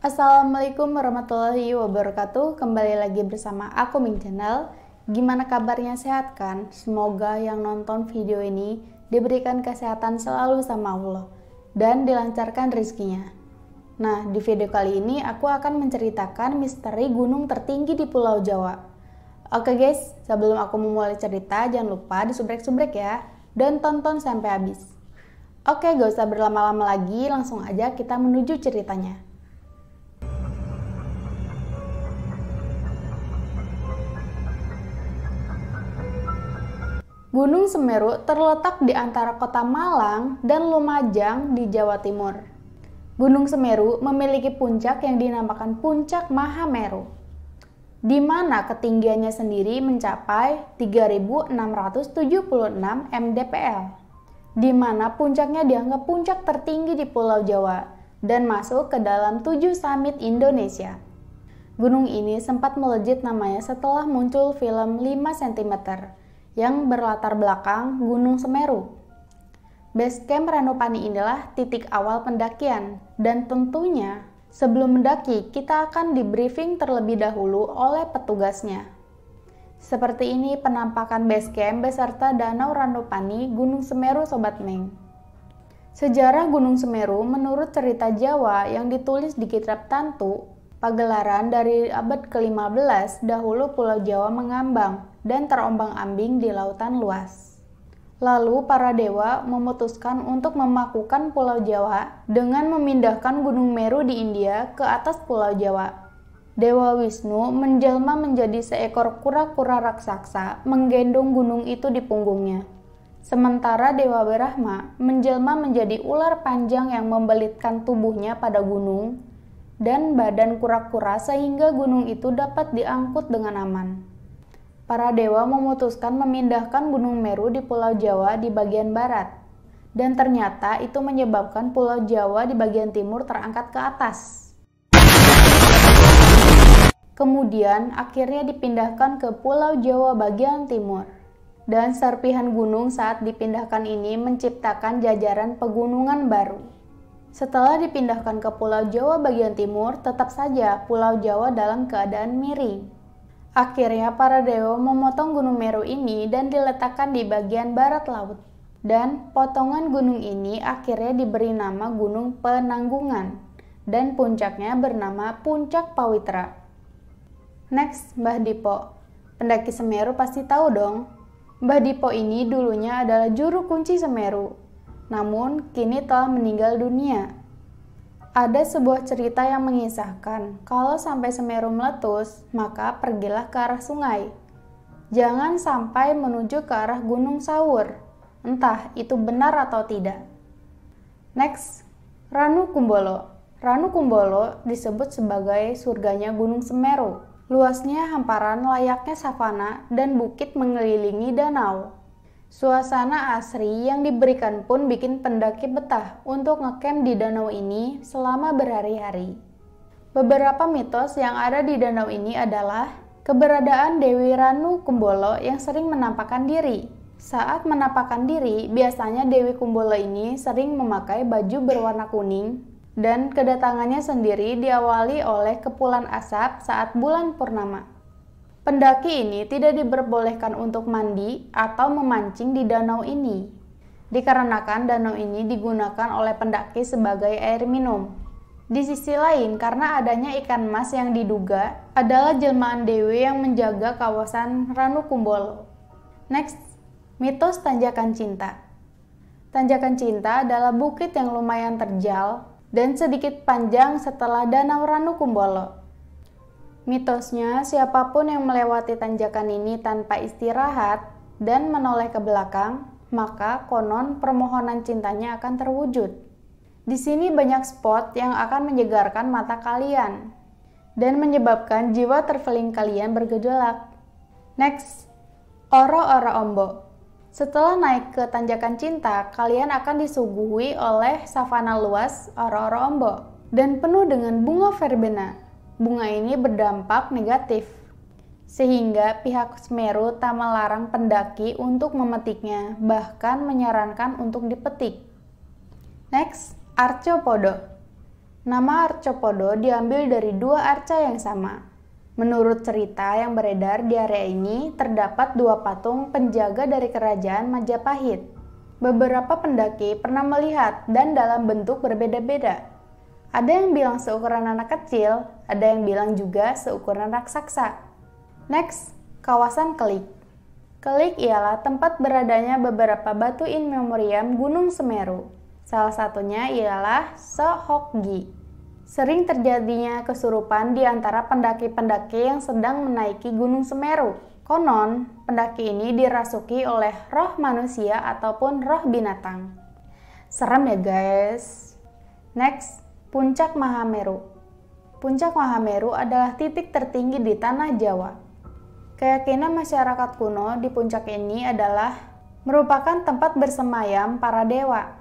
Assalamualaikum warahmatullahi wabarakatuh. Kembali lagi bersama aku Ming Channel. Gimana kabarnya sehat kan? Semoga yang nonton video ini diberikan kesehatan selalu sama Allah dan dilancarkan rezekinya. Nah, di video kali ini aku akan menceritakan misteri gunung tertinggi di Pulau Jawa. Oke guys, sebelum aku memulai cerita, jangan lupa disubrek-subrek ya, dan tonton sampai habis. Oke, gak usah berlama-lama lagi, langsung aja kita menuju ceritanya. Gunung Semeru terletak di antara kota Malang dan Lumajang di Jawa Timur. Gunung Semeru memiliki puncak yang dinamakan Puncak Mahameru, di mana ketinggiannya sendiri mencapai 3.676 mdpl, di mana puncaknya dianggap puncak tertinggi di Pulau Jawa dan masuk ke dalam tujuh summit Indonesia. Gunung ini sempat melejit namanya setelah muncul film 5 cm yang berlatar belakang Gunung Semeru. Base camp Ranupani inilah titik awal pendakian dan tentunya sebelum mendaki kita akan di briefing terlebih dahulu oleh petugasnya. Seperti ini penampakan base camp beserta Danau Ranupani Gunung Semeru Sobat Meng. Sejarah Gunung Semeru menurut cerita Jawa yang ditulis di Kitab Tantu, pagelaran dari abad ke-15 dahulu Pulau Jawa mengambang, dan terombang-ambing di lautan luas. Lalu para dewa memutuskan untuk memakukan Pulau Jawa dengan memindahkan Gunung Meru di India ke atas Pulau Jawa. Dewa Wisnu menjelma menjadi seekor kura-kura raksasa menggendong gunung itu di punggungnya. Sementara Dewa Brahma menjelma menjadi ular panjang yang membelitkan tubuhnya pada gunung dan badan kura-kura sehingga gunung itu dapat diangkut dengan aman para dewa memutuskan memindahkan Gunung Meru di Pulau Jawa di bagian barat. Dan ternyata itu menyebabkan Pulau Jawa di bagian timur terangkat ke atas. Kemudian akhirnya dipindahkan ke Pulau Jawa bagian timur. Dan serpihan gunung saat dipindahkan ini menciptakan jajaran pegunungan baru. Setelah dipindahkan ke Pulau Jawa bagian timur, tetap saja Pulau Jawa dalam keadaan miring Akhirnya para dewa memotong gunung Meru ini dan diletakkan di bagian barat laut. Dan potongan gunung ini akhirnya diberi nama Gunung Penanggungan dan puncaknya bernama Puncak Pawitra. Next, Mbah Dipo. Pendaki Semeru pasti tahu dong. Mbah Dipo ini dulunya adalah juru kunci Semeru, namun kini telah meninggal dunia ada sebuah cerita yang mengisahkan, kalau sampai Semeru meletus, maka pergilah ke arah sungai. Jangan sampai menuju ke arah Gunung Sawur. Entah itu benar atau tidak. Next, Ranu Kumbolo. Ranu Kumbolo disebut sebagai surganya Gunung Semeru. Luasnya hamparan layaknya savana dan bukit mengelilingi danau. Suasana asri yang diberikan pun bikin pendaki betah untuk ngecamp di danau ini selama berhari-hari. Beberapa mitos yang ada di danau ini adalah keberadaan Dewi Ranu Kumbolo yang sering menampakkan diri. Saat menampakkan diri, biasanya Dewi Kumbolo ini sering memakai baju berwarna kuning dan kedatangannya sendiri diawali oleh kepulan asap saat bulan purnama. Pendaki ini tidak diperbolehkan untuk mandi atau memancing di danau ini, dikarenakan danau ini digunakan oleh pendaki sebagai air minum. Di sisi lain, karena adanya ikan mas yang diduga adalah jelmaan dewi yang menjaga kawasan Ranu Ranukumbolo. Next, mitos tanjakan cinta. Tanjakan cinta adalah bukit yang lumayan terjal dan sedikit panjang setelah Danau Ranu Kumbolo. Mitosnya, siapapun yang melewati tanjakan ini tanpa istirahat dan menoleh ke belakang, maka konon permohonan cintanya akan terwujud. Di sini banyak spot yang akan menyegarkan mata kalian dan menyebabkan jiwa terfeling kalian bergejolak. Next, Oro-Oro Ombo. Setelah naik ke tanjakan cinta, kalian akan disuguhi oleh savana luas Oro-Oro Ombo dan penuh dengan bunga verbena bunga ini berdampak negatif, sehingga pihak Semeru tak melarang pendaki untuk memetiknya, bahkan menyarankan untuk dipetik. Next, Arcopodo. Nama Arcopodo diambil dari dua arca yang sama. Menurut cerita yang beredar di area ini, terdapat dua patung penjaga dari kerajaan Majapahit. Beberapa pendaki pernah melihat dan dalam bentuk berbeda-beda. Ada yang bilang seukuran anak kecil, ada yang bilang juga seukuran raksasa. Next, kawasan Kelik. Kelik ialah tempat beradanya beberapa batu in memoriam Gunung Semeru. Salah satunya ialah Sohokgi. Sering terjadinya kesurupan di antara pendaki-pendaki yang sedang menaiki Gunung Semeru. Konon, pendaki ini dirasuki oleh roh manusia ataupun roh binatang. Serem ya guys. Next, Puncak Mahameru Puncak Mahameru adalah titik tertinggi di tanah Jawa. Keyakinan masyarakat kuno di puncak ini adalah merupakan tempat bersemayam para dewa.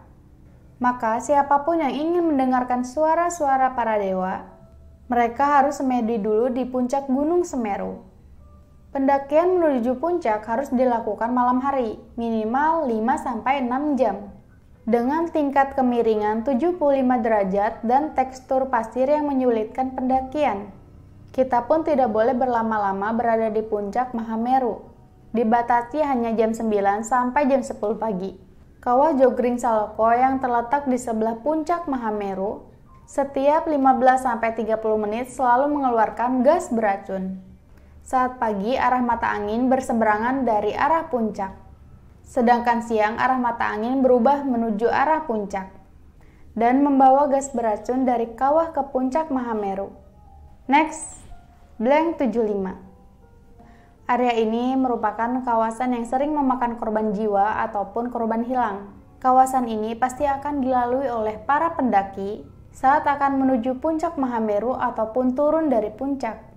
Maka siapapun yang ingin mendengarkan suara-suara para dewa, mereka harus semedi dulu di puncak Gunung Semeru. Pendakian menuju puncak harus dilakukan malam hari, minimal 5-6 jam dengan tingkat kemiringan 75 derajat dan tekstur pasir yang menyulitkan pendakian. Kita pun tidak boleh berlama-lama berada di puncak Mahameru. Dibatasi hanya jam 9 sampai jam 10 pagi. Kawah Jogring Saloko yang terletak di sebelah puncak Mahameru, setiap 15-30 menit selalu mengeluarkan gas beracun. Saat pagi, arah mata angin berseberangan dari arah puncak. Sedangkan siang arah mata angin berubah menuju arah puncak dan membawa gas beracun dari kawah ke puncak Mahameru. Next, Blank 75. Area ini merupakan kawasan yang sering memakan korban jiwa ataupun korban hilang. Kawasan ini pasti akan dilalui oleh para pendaki saat akan menuju puncak Mahameru ataupun turun dari puncak.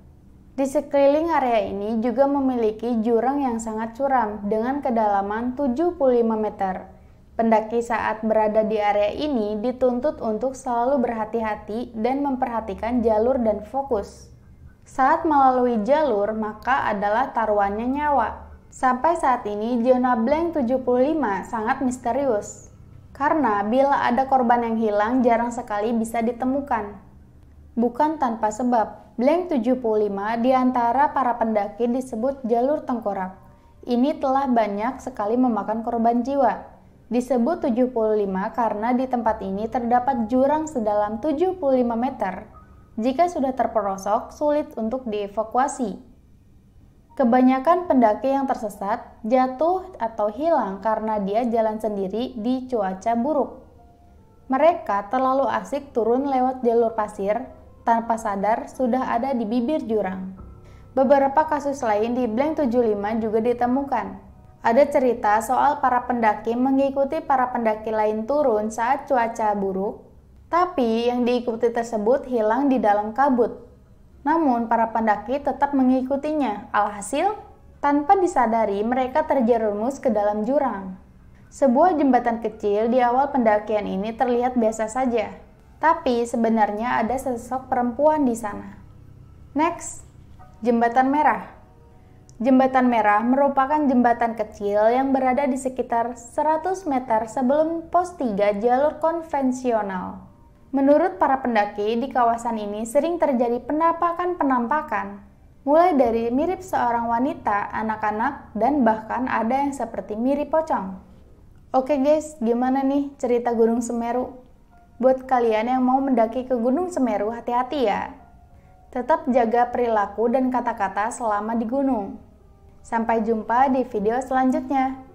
Di sekeliling area ini juga memiliki jurang yang sangat curam dengan kedalaman 75 meter. Pendaki saat berada di area ini dituntut untuk selalu berhati-hati dan memperhatikan jalur dan fokus. Saat melalui jalur, maka adalah taruhannya nyawa. Sampai saat ini, zona blank 75 sangat misterius. Karena bila ada korban yang hilang, jarang sekali bisa ditemukan. Bukan tanpa sebab, Blank 75 di antara para pendaki disebut jalur tengkorak. Ini telah banyak sekali memakan korban jiwa. Disebut 75 karena di tempat ini terdapat jurang sedalam 75 meter. Jika sudah terperosok, sulit untuk dievakuasi. Kebanyakan pendaki yang tersesat jatuh atau hilang karena dia jalan sendiri di cuaca buruk. Mereka terlalu asik turun lewat jalur pasir tanpa sadar sudah ada di bibir jurang. Beberapa kasus lain di Blank 75 juga ditemukan. Ada cerita soal para pendaki mengikuti para pendaki lain turun saat cuaca buruk, tapi yang diikuti tersebut hilang di dalam kabut. Namun para pendaki tetap mengikutinya, alhasil tanpa disadari mereka terjerumus ke dalam jurang. Sebuah jembatan kecil di awal pendakian ini terlihat biasa saja, tapi sebenarnya ada sesosok perempuan di sana. Next, Jembatan Merah. Jembatan Merah merupakan jembatan kecil yang berada di sekitar 100 meter sebelum pos 3 jalur konvensional. Menurut para pendaki, di kawasan ini sering terjadi penampakan-penampakan, mulai dari mirip seorang wanita, anak-anak, dan bahkan ada yang seperti mirip pocong. Oke guys, gimana nih cerita Gunung Semeru? Buat kalian yang mau mendaki ke Gunung Semeru, hati-hati ya. Tetap jaga perilaku dan kata-kata selama di gunung. Sampai jumpa di video selanjutnya.